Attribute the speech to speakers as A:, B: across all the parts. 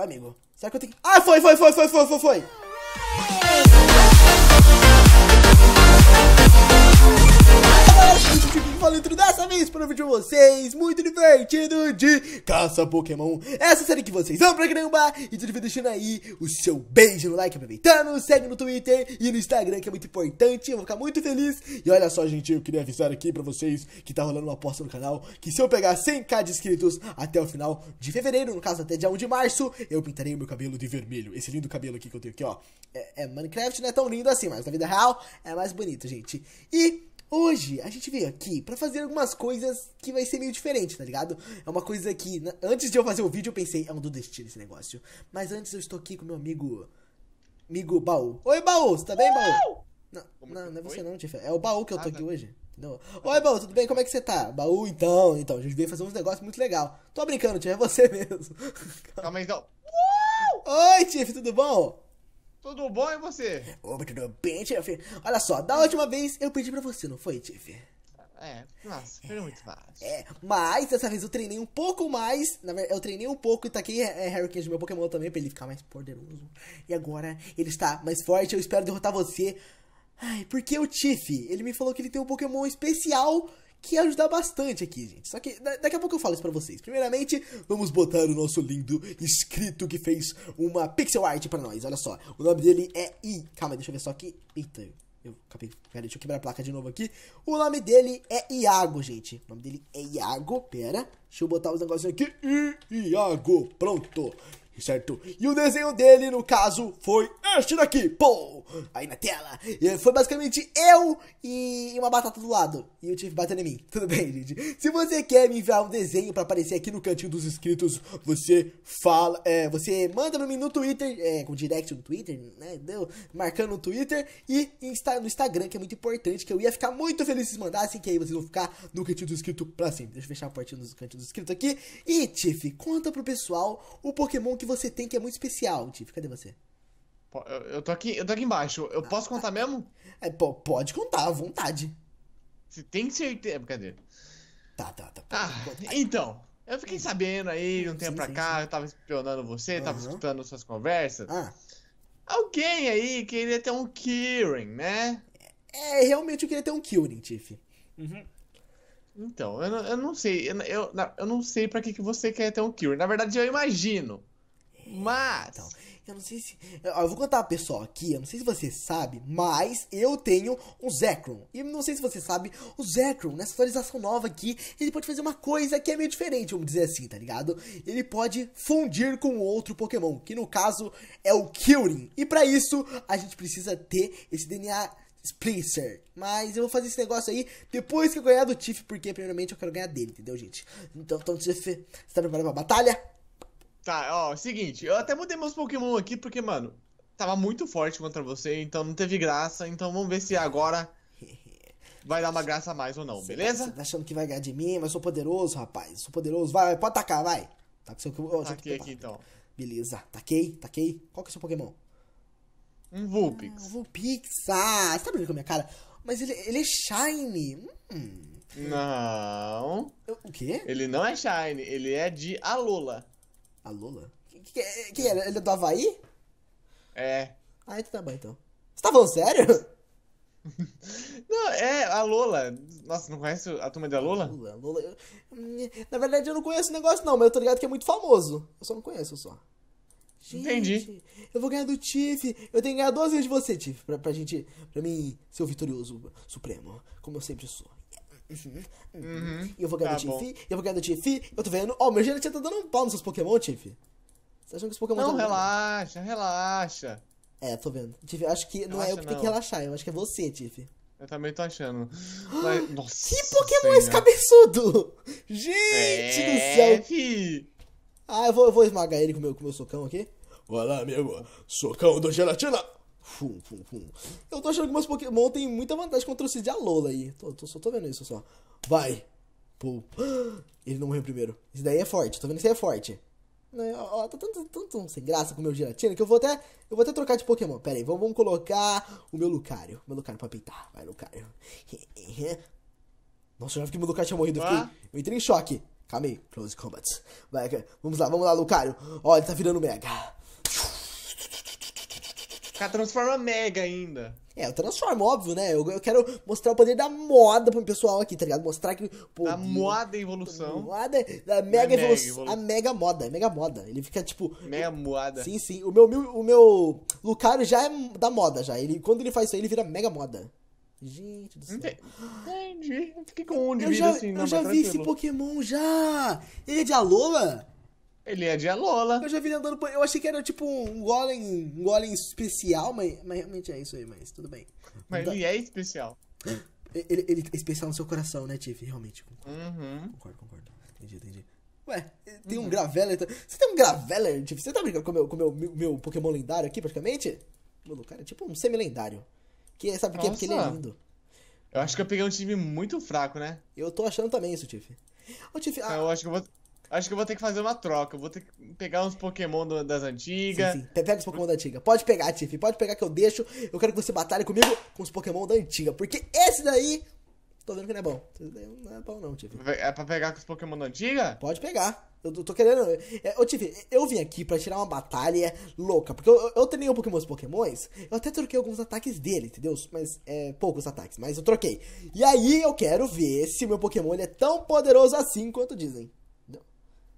A: Vai, amigo. Será que eu tenho que... Ah, foi, foi, foi, foi, foi, foi, foi. gente, eu fiquei falando dessa vez para o vídeo de vocês Muito divertido de Caça Pokémon Essa série que vocês amam pra caramba E tudo deixando aí o seu beijo no like aproveitando Segue no Twitter e no Instagram que é muito importante Eu vou ficar muito feliz E olha só gente, eu queria avisar aqui pra vocês Que tá rolando uma aposta no canal Que se eu pegar 100k de inscritos até o final de fevereiro No caso até dia 1 de março Eu pintarei o meu cabelo de vermelho Esse lindo cabelo aqui que eu tenho aqui ó É, é Minecraft não é tão lindo assim, mas na vida real é mais bonito gente E Hoje a gente veio aqui para fazer algumas coisas que vai ser meio diferente, tá ligado? É uma coisa que antes de eu fazer o vídeo eu pensei, é um do destino esse negócio. Mas antes eu estou aqui com meu amigo amigo Baú. Oi, Baú, você tá bem, Baú? Não, não, não é você não, Tiff. É o Baú que eu tô aqui hoje. Não. Oi, Baú, tudo bem? Como é que você tá? Baú, então, então, a gente veio fazer uns negócios muito legal. Tô brincando, Tiff, é você mesmo. Calma aí, então. Oi, Tiff, tudo bom? Tudo bom e você? Ô, tudo bem, chefe? Olha só, da última vez eu pedi pra você, não foi, Tiff É, nossa, foi é, muito fácil. É, mas dessa vez eu treinei um pouco mais. Na verdade, eu treinei um pouco e taquei é, Harry Kane do meu Pokémon também pra ele ficar mais poderoso. E agora ele está mais forte, eu espero derrotar você. Ai, porque o Tiff, ele me falou que ele tem um Pokémon especial que ia ajudar bastante aqui, gente. Só que daqui a pouco eu falo isso pra vocês. Primeiramente, vamos botar o nosso lindo inscrito que fez uma pixel art pra nós. Olha só, o nome dele é I. Calma, deixa eu ver só aqui. Eita, eu acabei. Pera, deixa eu quebrar a placa de novo aqui. O nome dele é Iago, gente. O nome dele é Iago. Pera, deixa eu botar os negócios aqui. I, Iago, pronto certo? E o desenho dele, no caso, foi este daqui, pô! Aí na tela, e foi basicamente eu e uma batata do lado. E o Tiff batendo em mim. Tudo bem, gente? Se você quer me enviar um desenho para aparecer aqui no cantinho dos inscritos, você fala, é, você manda no mim no Twitter, é, com direct no Twitter, né? Deu, marcando no Twitter e insta, no Instagram, que é muito importante, que eu ia ficar muito feliz se mandassem, que aí vocês vão ficar no cantinho dos inscritos pra sempre. Deixa eu fechar a portinha dos cantinhos dos inscritos aqui. E, Tiff, conta pro pessoal o Pokémon que você tem que é muito especial, Tiff? Cadê você? Eu, tô aqui, eu tô aqui embaixo. Eu ah, posso contar ah, mesmo? É, pode contar, à vontade. Você tem certeza. Cadê? Tá, tá, tá, tá. Ah, então, eu fiquei sabendo aí de um tempo pra sim, cá, sim. eu tava espionando você, uhum. tava escutando suas conversas. Ah. Alguém aí queria ter um Kirin, né? É, é, realmente eu queria ter um Kirin, Tiff. Uhum. Então, eu, eu não sei. Eu, eu, eu não sei para que, que você quer ter um Kirin. Na verdade, eu imagino. Mas, então, eu não sei se. Eu, eu vou contar pra pessoal aqui, eu não sei se você sabe, mas eu tenho um Zekrom. E não sei se você sabe, o Zekrom, nessa atualização nova aqui, ele pode fazer uma coisa que é meio diferente, vamos dizer assim, tá ligado? Ele pode fundir com outro Pokémon, que no caso é o Kyurem. E para isso, a gente precisa ter esse DNA Splinter. Mas eu vou fazer esse negócio aí depois que eu ganhar do Tiff, porque primeiramente eu quero ganhar dele, entendeu, gente? Então, então Tiff, você tá preparado pra batalha? Tá, ó, seguinte, eu até mudei meus Pokémon aqui porque, mano, tava muito forte contra você, então não teve graça, então vamos ver se agora vai dar uma graça a mais ou não, tá- beleza? Tá, tá achando que vai ganhar de mim, mas eu sou poderoso, rapaz, sou poderoso, vai, pode atacar, vai. Tá com seu... Oh, Taquei aqui, então. Beleza, taquei, taquei. Qual que é o seu Pokémon? Um Vulpix. Ah, um Vulpix, ah, você tá brincando com a minha cara? Mas ele, ele é Shiny, hum. Não. O quê? Ele não é Shiny, ele é de Alola. A Lula? Quem era? Ele é do Havaí? É. Ah, então tá bom, então. Você tá falando sério? Não, é a Lola. Nossa, não conhece a turma da Lola? Lula, Lula. Na verdade, eu não conheço o negócio, não, mas eu tô ligado que é muito famoso. Eu só não conheço só. Gente, Entendi. Eu vou ganhar do Tiff. Eu tenho que ganhar duas vezes de você, Tiff, pra, pra gente. Pra mim ser o vitorioso supremo, como eu sempre sou. Uhum, E Eu vou ganhar tá do Tiff, eu vou ganhar do Tiff, eu tô vendo. Ó, oh, meu Giratina tá dando um pau nos seus Pokémon, Tiff. Você achando que os Pokémon Não, tá relaxa, relaxa. É, tô vendo. Tiff, acho que relaxa, não é eu que tem que relaxar, eu acho que é você, Tiff. Eu também tô achando. Mas, nossa. Que Pokémon é esse cabeçudo? Gente é, do céu! Fi. Ah, eu vou, eu vou esmagar ele com meu, o meu socão aqui. Olá, lá, amigo. Socão do gelatina! Fum, fum, fum. Eu tô achando que meus Pokémon tem muita vantagem contra o Cid e aí. Tô, tô, só tô vendo isso só. Vai. Pum. Ele não morreu primeiro. Isso daí é forte. Tô vendo que isso aí é forte. Né, ó, tá tão, tão, tão, sem graça com o meu Giratina que eu vou até, eu vou até trocar de Pokémon. Pera aí, vamos, vamos colocar o meu Lucario. Meu Lucario pra pintar. Vai, Lucario. Nossa, eu já vi que meu Lucario tinha morrido. Eu, fiquei, eu entrei em choque. Calma aí, Close Combat. Vai, vamos lá, vamos lá, Lucario. Ó, ele tá virando Mega. Cara, transforma mega ainda. É, eu transformo, óbvio, né? Eu, eu quero mostrar o poder da moda pro pessoal aqui, tá ligado? Mostrar que. Pô, é, a moda evolução. Moda, a mega, é evolução. A mega moda, é mega moda. Ele fica tipo. Mega eu, moda. Sim, sim. O meu, o meu Lucario já é da moda já. Ele, quando ele faz isso aí, ele vira mega moda. Gente do céu. Entendi. fiquei com um de eu vida já, assim, Eu não, já vi tranquilo. esse Pokémon já. Ele é de Alola? Ele é de Alola. Eu já vi ele andando por. Eu achei que era tipo um golem, um golem especial, mas, mas realmente é isso aí, mas tudo bem. Mas ele é especial. Ele, ele é especial no seu coração, né, Tiff? Realmente. Concordo. Uhum. concordo, concordo. Entendi, entendi. Ué, tem uhum. um Graveler. Você tem um Graveler, Tiff? Você tá brincando com o meu, com meu, meu, Pokémon lendário aqui, praticamente? O cara é tipo um semi-lendário. Que, é, sabe que é? Porque ele é lindo. Eu acho que eu peguei um time muito fraco, né? Eu tô achando também isso, Tiff. Ô, Tiff, ah, Eu acho que eu vou... Acho que eu vou ter que fazer uma troca. Eu vou ter que pegar uns Pokémon do, das antigas. Sim, sim. Pega os Pokémon da antiga. Pode pegar, Tiff. Pode pegar que eu deixo. Eu quero que você batalhe comigo com os Pokémon da antiga. Porque esse daí. Tô vendo que não é bom. Esse daí não é bom, não, Tiff. É pra pegar com os Pokémon da antiga? Pode pegar. Eu tô querendo. É, ô, Tiff, eu vim aqui pra tirar uma batalha louca. Porque eu, eu treinei um pouquinho meus Pokémons. Eu até troquei alguns ataques dele, entendeu? Mas é poucos ataques, mas eu troquei. E aí eu quero ver se meu Pokémon é tão poderoso assim quanto dizem.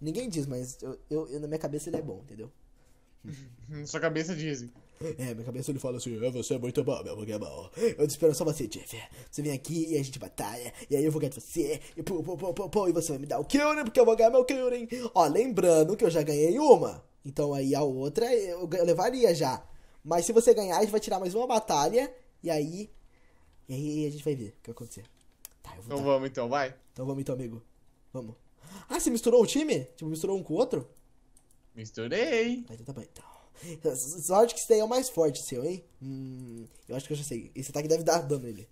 A: Ninguém diz, mas eu, eu, eu, na minha cabeça ele é bom, entendeu? Na hum, sua cabeça dizem. É, minha cabeça ele fala assim, é, você é muito bom, meu Pokémon. Eu espero só você, Jeff. Você vem aqui e a gente batalha, e aí eu vou ganhar de você, e pô, pô, pô, pô, pô, e você vai me dar o Kyurem, porque eu vou ganhar meu Kyurem. Ó, lembrando que eu já ganhei uma, então aí a outra eu, eu levaria já. Mas se você ganhar, a gente vai tirar mais uma batalha, e aí... E aí a gente vai ver o que vai acontecer. Tá, eu vou então dar. vamos então, vai. Então vamos então, amigo. Vamos. Ah, você misturou o time? Tipo, misturou um com o outro? Misturei. Ah, então tá, tá, tá, Sorte que esse daí é o mais forte seu, hein? Hum, eu acho que eu já sei. Esse ataque deve dar dano nele.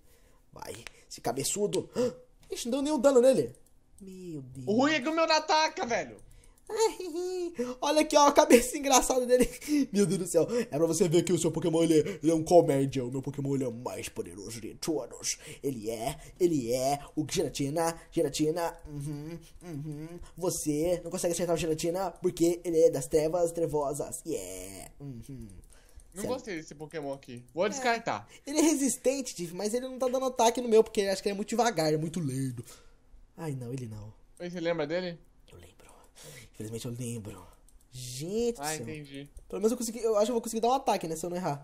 A: Vai, esse cabeçudo. ixi, não deu nenhum dano nele. Meu Deus. O ruim é que o meu não ataca, velho. Olha aqui, ó, a cabeça engraçada dele. Meu Deus do céu. É pra você ver que o seu Pokémon, ele é, ele é um comédia. O meu Pokémon, ele é o mais poderoso de todos. Ele é, ele é o Giratina, Giratina. Uhum, uhum. Você não consegue acertar o Giratina porque ele é das trevas trevosas. Yeah. Uhum. Não certo. gostei desse Pokémon aqui. Vou é. descartar. Ele é resistente, Tiff, mas ele não tá dando ataque no meu porque ele acha que ele é muito devagar, é muito lerdo. Ai, não, ele não. Aí você lembra dele? Infelizmente eu lembro. Gente, ah, entendi. Pelo menos eu consegui. Eu acho que eu vou conseguir dar um ataque, né? Se eu não errar.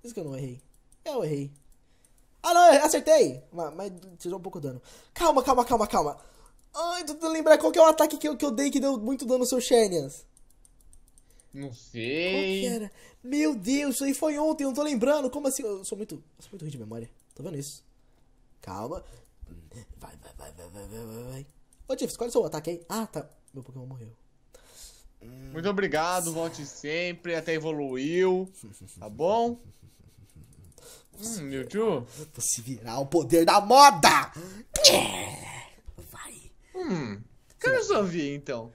A: Por isso que eu não errei. Eu errei. Ah, não, eu acertei! Mas, mas tirou um pouco de dano. Calma, calma, calma, calma. Ai, tô tentando lembrar qual que é o ataque que eu, que eu dei que deu muito dano no seu Shenians. Não sei. Qual que era? Meu Deus, isso aí foi ontem, eu não tô lembrando. Como assim? Eu sou muito. Eu sou muito ruim de memória. Tô vendo isso. Calma. Vai, vai, vai, vai, vai, vai, vai. Ô, Tiff, escolhe seu ataque aí. Ah, tá. Meu Pokémon morreu. Muito obrigado, volte sempre, até evoluiu. Tá bom? Hum, Mewtwo? Você virar o poder da moda! Vai! Hum, quero só ver então.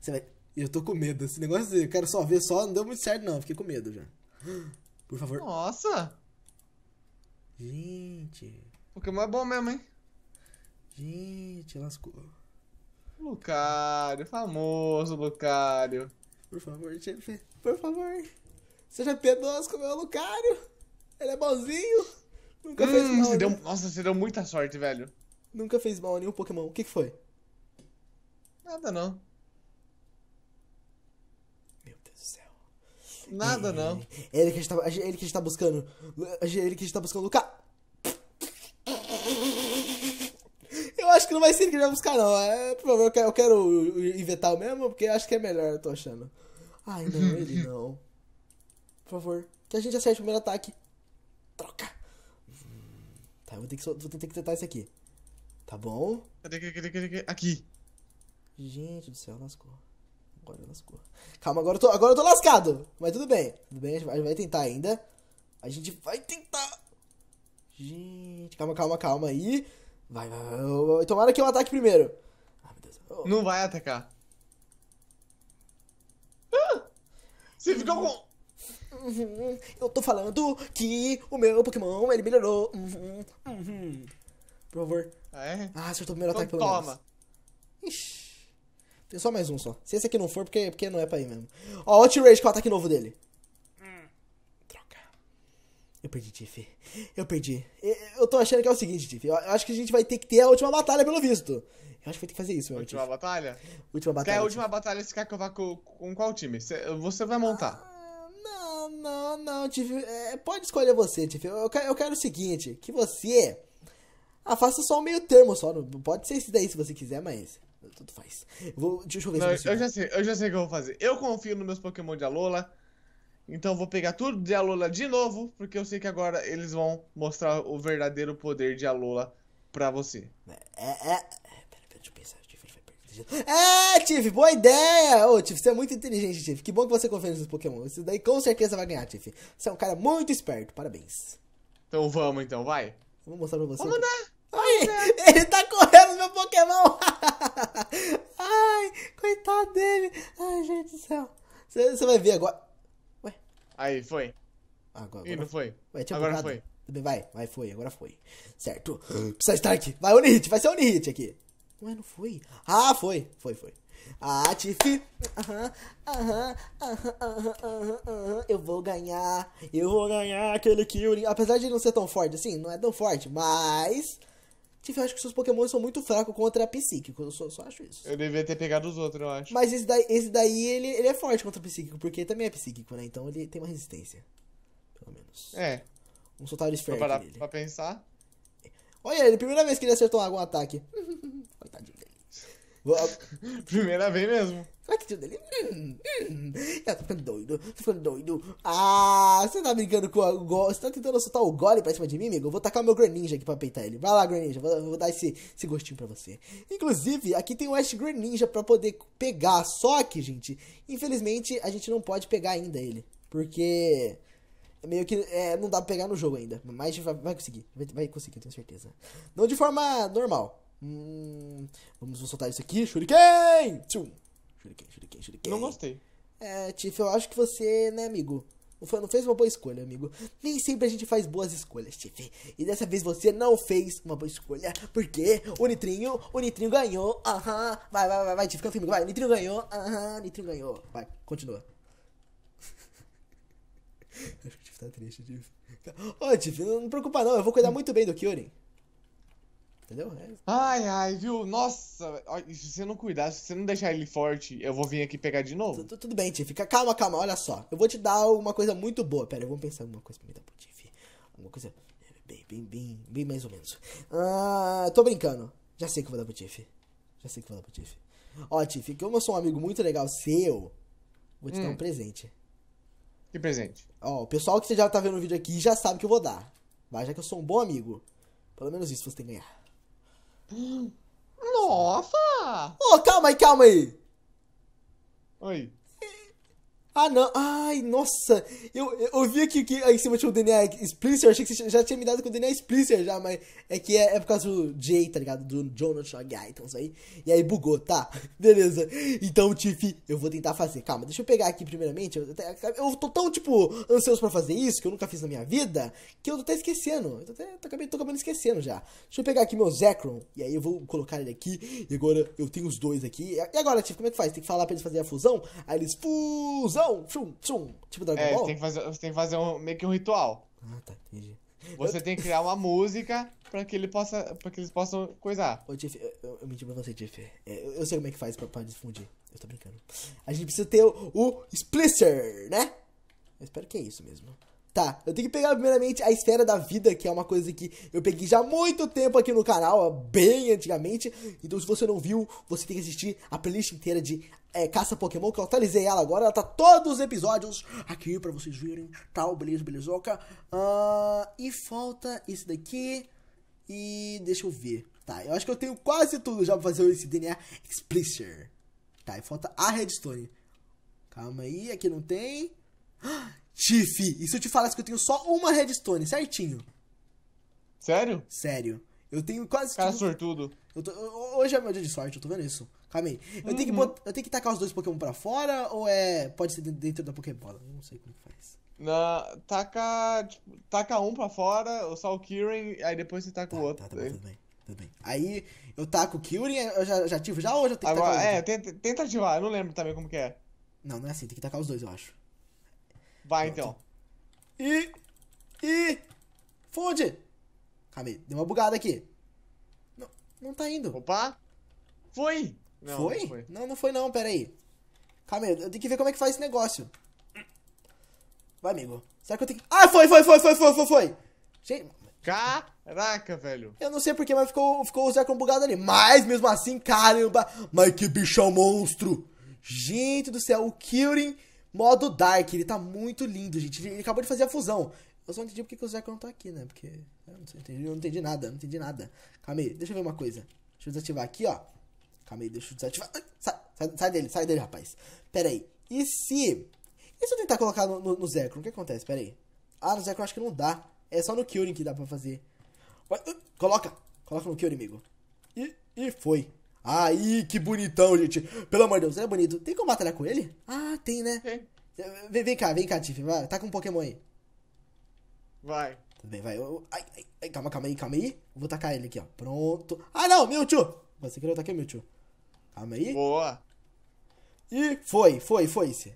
A: você vai... Eu tô com medo. Esse negócio eu quero só ver só, não deu muito certo, não. Fiquei com medo já. Por favor. Nossa! Gente. Pokémon é bom mesmo, hein? Gente, lascou. Lucario, famoso Lucario. Por favor, GP, por favor. Seja piedoso com o meu Lucario. Ele é bonzinho. Nunca hum, fez mal. Você deu, nossa, você deu muita sorte, velho. Nunca fez mal a nenhum Pokémon. O que, que foi? Nada não. Meu Deus do céu. Nada é, não. É ele que a gente tá, ele que a gente tá buscando. É, é ele que a gente tá buscando Lucario. acho que não vai ser ele que vai buscar, não. É, por favor, eu quero, eu quero inventar o mesmo, porque acho que é melhor, eu tô achando. Ai, não, ele não. Por favor, que a gente acerte o primeiro ataque. Troca. Tá, eu vou ter que, vou ter que tentar isso aqui. Tá bom? Aqui. Gente do céu, lascou. Agora lascou. Calma, agora eu tô, agora eu tô lascado. Mas tudo bem. Tudo bem, a gente vai tentar ainda. A gente vai tentar. Gente, calma, calma, calma aí. Vai, vai, vai. Tomara que eu ataque primeiro. Ah, meu Deus. Oh. Não vai atacar. Ah! Você ficou com. Eu tô falando que o meu Pokémon ele melhorou. Uhum. Uhum. Por favor. Ah, é? Ah, acertou o primeiro então, ataque pelo toma. menos. Toma. Ixi. Tem só mais um só. Se esse aqui não for, porque, porque não é pra ir mesmo. Ó, Outrage qual com o ataque novo dele. Eu perdi, Tiff. Eu perdi. Eu tô achando que é o seguinte, Tiff. Eu acho que a gente vai ter que ter a última batalha, pelo visto. Eu acho que vai ter que fazer isso, meu Última batalha? Última batalha. Quer a última batalha se quer que eu vá com, com qual time? Você vai montar. Ah, não, não, não, Tiff. É, pode escolher você, Tiff. Eu, eu, eu, quero o seguinte: que você. Ah, faça só o meio termo só. Não, pode ser esse daí se você quiser, mas. Tudo faz. Vou, deixa eu ver não, se eu, eu já sei, eu já sei o que eu vou fazer. Eu confio nos meus Pokémon de Alola. Então vou pegar tudo de Alola de novo, porque eu sei que agora eles vão mostrar o verdadeiro poder de Alola pra você. É, é... É, é Tiff, boa ideia! Ô, Tiff, você é muito inteligente, Tiff. Que bom que você confere esses Pokémon. Isso daí com certeza vai ganhar, Tiff. Você é um cara muito esperto, parabéns. Então vamos, então, vai. Vou mostrar pra você. Vamos lá. Ai, ele tá correndo meu Pokémon! Ai, coitado dele! Ai, gente do céu. Você vai ver agora. Aí, foi. Agora, agora Ih, não foi. Ué, agora bugado. foi. Vai, vai, foi, agora foi. Certo. Precisa aqui. Vai, Unihit, vai ser Unihit aqui. Ué, não foi? Ah, foi, foi, foi. ah Aham, aham, aham, aham, aham. Eu vou ganhar. Eu vou ganhar aquele que Apesar de não ser tão forte assim, não é tão forte, mas. Tiff, eu acho que seus Pokémon são muito fracos contra psíquico. Eu só, só, acho isso. Eu devia ter pegado os outros, eu acho. Mas esse daí, esse daí ele, ele é forte contra psíquico, porque também é psíquico, né? Então ele tem uma resistência. Pelo menos. É. Vamos soltar o Esfera. pra pensar. Olha ele, primeira vez que ele acertou algum ataque. Coitadinho dele. Primeira vez mesmo. Olha que tio dele. Hum, hum. Eu tô tá ficando doido, tá ficando doido. Ah, você tá brincando com o gole. Você tá tentando soltar o gole pra cima de mim, amigo? Eu vou tacar meu Greninja aqui pra peitar ele. Vai lá, Greninja, vou, vou dar esse, esse gostinho pra você. Inclusive, aqui tem o Ash Greninja pra poder pegar. Só que, gente, infelizmente a gente não pode pegar ainda ele. Porque. Meio que é, não dá pra pegar no jogo ainda. Mas vai, vai conseguir. Vai, vai conseguir, eu tenho certeza. Não de forma normal. Hum, vamos soltar isso aqui. Shuriken! Tchum! Shuriken, shuriken, shuriken. Não gostei. É, Tiff, eu acho que você, né, amigo? Não fez uma boa escolha, amigo. Nem sempre a gente faz boas escolhas, Tiff. E dessa vez você não fez uma boa escolha. Porque o Nitrinho, o Nitrinho ganhou. Aham. Uh -huh. Vai, vai, vai, vai, Tiff, canta comigo. Vai, o Nitrinho ganhou. Aham, uh -huh. Nitrinho ganhou. Vai, continua. acho que o Tiff tá triste, Tiff. Ô, oh, Tiff, não, me preocupa não. Eu vou cuidar muito bem do Kyurin. Entendeu? É. Ai, ai, viu? Nossa, se você não cuidar, se você não deixar ele forte, eu vou vir aqui pegar de novo. Tudo bem, Tiff. Calma, calma, olha só. Eu vou te dar uma coisa muito boa. Pera, vamos pensar alguma coisa pra me dar pro Tiff. Alguma coisa bem, bem, bem, bem mais ou menos. Ah, tô brincando. Já sei que eu vou dar pro Tiff. Já sei que eu vou dar pro Tiff. Ó, Tiff, como eu sou um amigo muito legal seu, vou te hum. dar um hum. presente. Que presente? Ó, o pessoal que você já tá vendo o vídeo aqui já sabe que eu vou dar. Vai, já que eu sou um bom amigo. Pelo menos isso você tem que ganhar. Nossa! oh, calma aí, calma aí! Oi. Ah, não. Ai, nossa. Eu, eu vi aqui que aí ah, em cima tinha o DNA Splicer. Achei que você já tinha me dado com o DNA Splicer já, mas é que é, é por causa do Jay, tá ligado? Do Jonathan Gaitons aí. E aí bugou, tá? Beleza. Então, Tiff, eu vou tentar fazer. Calma, deixa eu pegar aqui primeiramente. Eu, eu tô tão, tipo, ansioso pra fazer isso, que eu nunca fiz na minha vida, que eu tô até esquecendo. Eu tô, até, tô, tô acabando esquecendo já. Deixa eu pegar aqui meu Zekron. E aí eu vou colocar ele aqui. E agora eu tenho os dois aqui. E agora, Tiff, como é que faz? Tem que falar pra eles fazerem a fusão? Aí eles. Fusão! Tchau, tchum, tchum. Tipo Dragon tá é, Ball? Você tem que fazer, você tem que fazer um, meio que um ritual. Ah, tá, entendi. Você eu... tem que criar uma música pra que, ele possa, para que eles possam coisar. Ô, Tiff, eu, eu, eu menti pra você, Jeff. É, eu, eu, sei como é que faz pra, pra difundir. Eu tô brincando. A gente precisa ter o, o Splicer, né? Eu espero que é isso mesmo. Tá, eu tenho que pegar primeiramente a esfera da vida, que é uma coisa que eu peguei já há muito tempo aqui no canal, bem antigamente. Então, se você não viu, você tem que assistir a playlist inteira de é, Caça Pokémon, que eu atualizei ela agora. Ela tá todos os episódios aqui pra vocês verem. Tal, tá, beleza, belezoca. Uh, e falta esse daqui. E deixa eu ver. Tá, eu acho que eu tenho quase tudo já pra fazer esse DNA Explicit. Tá, e falta a Redstone. Calma aí, aqui não tem. Ah! Tiff, e se eu te falasse que eu tenho só uma redstone, certinho? Sério? Sério. Eu tenho quase. Cara tipo, sortudo. Tô, hoje é meu dia de sorte, eu tô vendo isso. Calma aí. Eu, uhum. tenho que uhum. bot, eu tenho que tacar os dois Pokémon pra fora ou é. Pode ser dentro da Pokébola? Não sei como é que faz. Na, taca, tipo, taca um pra fora, só o Kyurem, aí depois você taca tá, o outro. Tá, tá, tá bom, tudo bem, tudo bem. Aí eu taco o Kyurem, eu já, já ativo já ou eu tenho que Agora, tacar É, tenta, tenta ativar, eu não lembro também como que é. Não, não é assim, tem que tacar os dois, eu acho. Vai então. E. E. Funde! Calma aí, deu uma bugada aqui. Não, não tá indo. Opa! Foi! Não, foi? não foi? Não, não foi não, pera aí. Calma aí, eu tenho que ver como é que faz esse negócio. Vai, amigo. Será que eu tenho que... Ah, foi, foi, foi, foi, foi, foi, foi! Gente... Caraca, velho. Eu não sei porquê, mas ficou, ficou o com bugado ali. Mas, mesmo assim, caramba, mas que bichão monstro. Gente do céu, o Kyurin Modo Dark, ele tá muito lindo, gente. Ele, acabou de fazer a fusão. Eu só não entendi porque que o Zeca não tá aqui, né? Porque. Eu não, sei, eu entendi, eu não entendi nada, não entendi nada. Calma aí, deixa eu ver uma coisa. Deixa eu desativar aqui, ó. Calma aí, deixa eu desativar. Sai, sai, sai dele, sai dele, rapaz. Pera aí. E se. E se eu tentar colocar no, no, no O que acontece? Pera aí. Ah, no eu acho que não dá. É só no Kyurem que dá pra fazer. Coloca! Coloca no Kyurem, amigo. E, e foi. Aí, que bonitão, gente. Pelo amor de Deus, é bonito. Tem como batalhar com ele? Ah, tem, né? Tem. É, vem, vem cá, vem cá, Tiff. Vai, tá com um Pokémon aí. Vai. Tudo bem, vai. ai, ai, calma, calma aí, calma aí. Vou tacar ele aqui, ó. Pronto. Ah, não, Mewtwo! Você queria atacar Mewtwo. Calma aí. Boa. E foi, foi, foi. -se.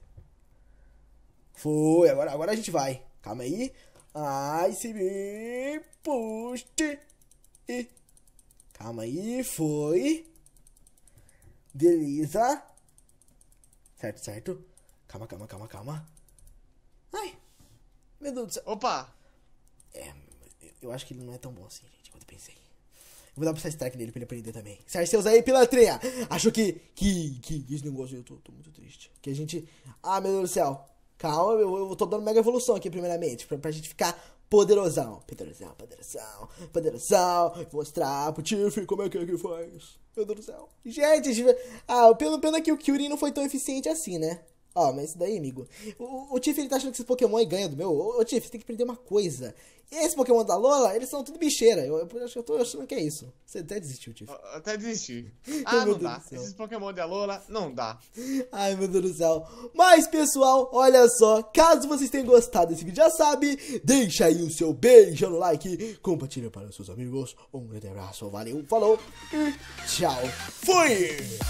A: Foi, agora, agora a gente vai. Calma aí. Ai, se me puste. E... Calma aí, foi. Beleza. Certo, certo. Calma, calma, calma, calma. Ai. Meu Deus do céu. Opa! É, eu acho que ele não é tão bom assim, gente, quanto eu pensei. Eu vou dar pra strike nele pra ele aprender também. Seus aí, pilatrinha! Acho que, que, que esse negócio eu tô, tô, muito triste. Que a gente. Ah, meu Deus do céu! Calma, eu, eu tô dando mega evolução aqui, primeiramente, pra, pra gente ficar poderosão, poderosão, poderosão, poderosão, vou mostrar pro Tiff como é que é que faz. Meu Deus do céu. Gente, ah, pelo pena que o Kyuri não foi tão eficiente assim, né? Ó, mas isso daí, amigo. O, Tiff ele tá achando que esse Pokémon aí ganha do meu. Ô, Tiff, Tiff, tem que aprender uma coisa. Esse Pokémon da Lola, eles são tudo bicheira. Eu, eu, eu tô achando que é isso. Você até desistiu, Tiff. Até desisti. Ah, não dá. Esses Pokémon da Lola, não dá. Ai, meu Deus do céu. Mas, pessoal, olha só. Caso vocês tenham gostado desse vídeo, já sabe, deixa aí o seu beijo no like, compartilha para os seus amigos. Um grande abraço, valeu, falou e tchau. Fui!